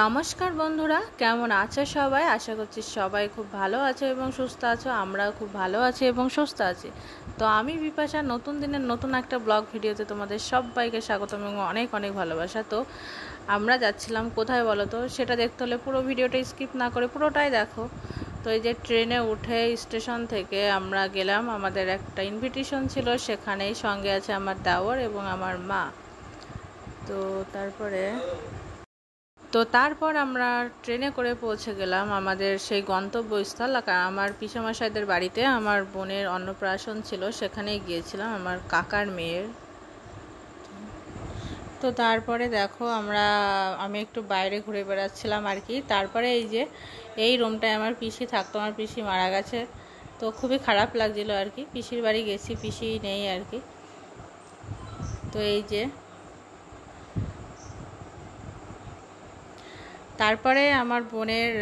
নমস্কার বন্ধুরা কেমন আছো সবাই আশা করছি সবাই খুব ভালো আছো এবং সুস্থ আছো আমরাও খুব ভালো আছি এবং সুস্থ আছি তো আমি বিপাশা নতুন দিনের নতুন একটা ব্লগ ভিডিওতে তোমাদের সবাইকে স্বাগত এবং অনেক অনেক ভালোবাসা তো আমরা যাচ্ছিলাম কোথায় বলো তো সেটা দেখতে হলে পুরো ভিডিওটা স্কিপ না করে পুরোটাই দেখো তো এই যে ট্রেনে উঠে স্টেশন থেকে আমরা গেলাম আমাদের একটা ইনভিটেশন ছিল সেখানেই সঙ্গে আছে আমার দাওয়ার এবং আমার মা তো তারপরে তো তারপর আমরা ট্রেনে করে পৌঁছে গেলাম আমাদের সেই গন্তব্যস্থল আমার পিসামশাইদের বাড়িতে আমার বোনের অন্নপ্রাশন ছিল সেখানেই গিয়েছিলাম আমার কাকার মেয়ের তো তারপরে দেখো আমরা আমি একটু বাইরে ঘুরে বেড়াচ্ছিলাম আর কি তারপরে এই যে এই রুমটায় আমার পিসি থাকতো আমার পিসি মারা গেছে তো খুবই খারাপ লাগছিল আর কি পিসির বাড়ি গেছি পিসি নেই আর কি তো এই যে তারপরে আমার বোনের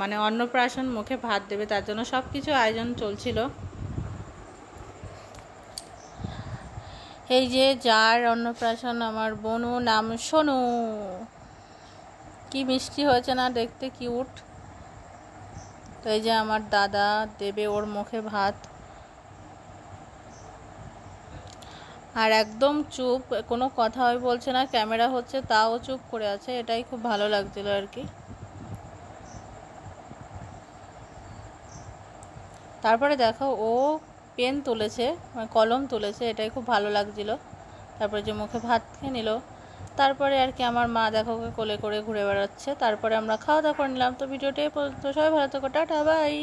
মানে অন্নপ্রাশন মুখে ভাত দেবে তার জন্য সব কিছু আয়োজন চলছিল এই যে যার অন্নপ্রাশন আমার বনু নাম সোনু কি মিষ্টি হয়েছে না দেখতে কিউট তো এই যে আমার দাদা দেবে ওর মুখে ভাত আর একদম চুপ কোনো কথা বলছে না ক্যামেরা হচ্ছে তাও চুপ করে আছে এটাই খুব ভালো লাগছিল আর কি তারপরে দেখো ও পেন তুলেছে মানে কলম তুলেছে এটাই খুব ভালো লাগছিল তারপরে যে মুখে ভাত খেয়ে নিল তারপরে আর কি আমার মা দেখো ওকে কোলে করে ঘুরে বেড়াচ্ছে তারপরে আমরা খাওয়া দাওয়া করে নিলাম তো ভিডিওটাই পর্যন্ত সবাই ভালো থাকো টাটা বাই